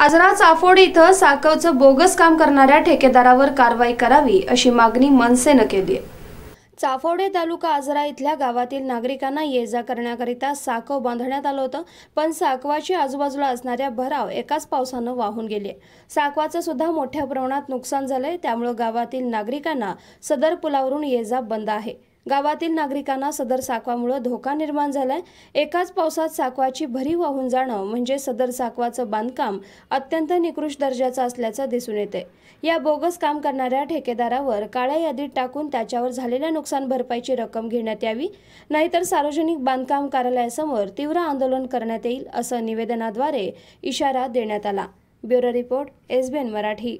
आजरा चाफोडी इथं साकवचं बोगस काम करणाऱ्या ठेकेदारावर कारवाई करावी अशी मागणी मनसेनं केली आहे चाफोडे तालुका आजरा इथल्या गावातील नागरिकांना ये जा करण्याकरिता साकव बांधण्यात आलं होतं पण साकवाची आजूबाजूला असणाऱ्या भराव एकाच पावसानं वाहून गेले साकवाचं सुद्धा मोठ्या प्रमाणात नुकसान झालंय त्यामुळे गावातील नागरिकांना सदर पुलावरून ये जा बंद आहे गावातील नागरिकांना सदर साकवामुळे धोका निर्माण झालाय एकाच पावसात साकवाची भरी वाहून जाणं म्हणजे सदर साकवाचं बांधकाम अत्यंत निकृष्ट दर्जाचं असल्याचं दिसून येते या बोगस काम करणाऱ्या ठेकेदारावर काळ्या यादीत टाकून त्याच्यावर झालेल्या नुकसान भरपाईची रक्कम घेण्यात यावी नाहीतर सार्वजनिक बांधकाम कार्यालयासमोर तीव्र आंदोलन करण्यात येईल असं निवेदनाद्वारे इशारा देण्यात आला ब्युरो रिपोर्ट एसबीएन मराठी